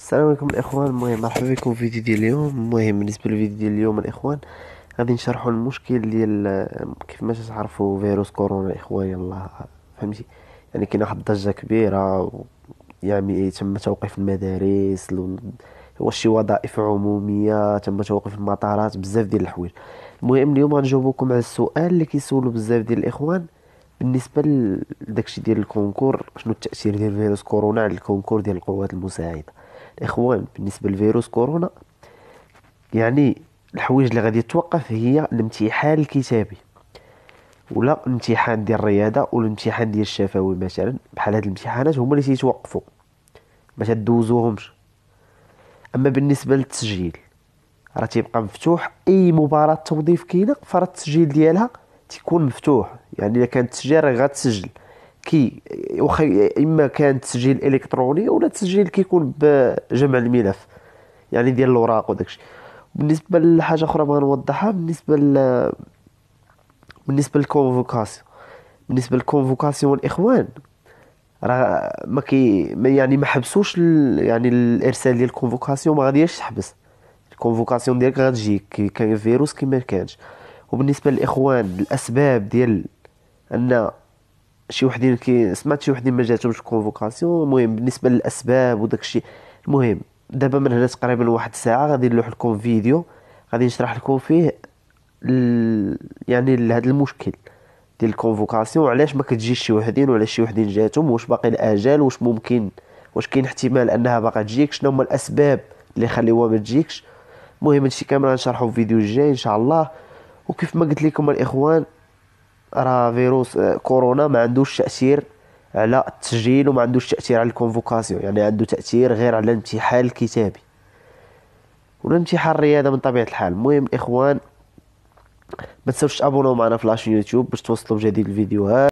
السلام عليكم الاخوان المهم مرحبا بكم في فيديو ديال اليوم المهم بالنسبه للفيديو ديال اليوم الاخوان غادي نشرحوا المشكل ديال كيف ما تعرفوا فيروس كورونا الاخوان يلا فهمتي يعني كاين واحد الضجه كبيره و... يعني تم توقيف المدارس لو... وشي وظائف عموميه تم توقيف المطارات بزاف ديال الحوايج المهم اليوم غنجاوبكم على السؤال اللي كيسولوا بزاف ديال الاخوان بالنسبه لداكشي ديال الكونكور شنو التاثير ديال فيروس كورونا على الكونكور ديال القوات المساعده الاخوان بالنسبه لفيروس كورونا يعني الحوايج اللي غادي توقف هي الامتحان الكتابي ولا الامتحان ديال الرياضه ولا الامتحان ديال الشفوي مثلا بحال هاد الامتحانات هما اللي تيتوقفوا ما تدوزوهمش اما بالنسبه للتسجيل راه تيبقى مفتوح اي مباراه توظيف كاينه فراه التسجيل ديالها تيكون مفتوح يعني الا كان التسجيل راه غتسجل كي واخا اما كان تسجيل الكتروني ولا تسجيل كيكون بجمع الملف يعني ديال الاوراق وداكشي بالنسبه لحاجه اخرى بغا نوضحها بالنسبه ل بالنسبه للكونفوكاسيون بالنسبه للكونفوكاسيون الاخوان راه ما كي يعني ما حبسوش يعني الارسال ديال الكونفوكاسيون ما غاديش تحبس الكونفوكاسيون ديالك غتجيك كاين فيروس كيما كانش وبالنسبه للاخوان الاسباب ديال ان شي وحدين كي سمعت شي وحدين ما جاتهمش كونفوكاسيون المهم بالنسبه للاسباب وداك الشيء المهم دابا من هنا تقريبا واحد الساعه غادي نلوح لكم فيديو غادي نشرح لكم فيه ال... يعني هذا المشكل ديال الكونفوكاسيون علاش ما كتجيش شي وحدين ولا شي وحدين جاتهم واش باقي الاجال واش ممكن واش كاين احتمال انها باقا تجيك شنو هما الاسباب اللي خليوها ما تجيكش المهم هادشي كامل غنشرحو في فيديو الجاي ان شاء الله وكيف ما قلت لكم الاخوان راه فيروس آه، كورونا ما عندوش تاثير على آه، التسجيل وما عندوش تاثير على الكونفوكاسيون يعني عنده تاثير غير على الامتحان الكتابي والامتحان الرياضه من طبيعه الحال المهم الاخوان ما تنساوش تابوناو معنا في لاشين يوتيوب باش توصلوا بجديد الفيديوهات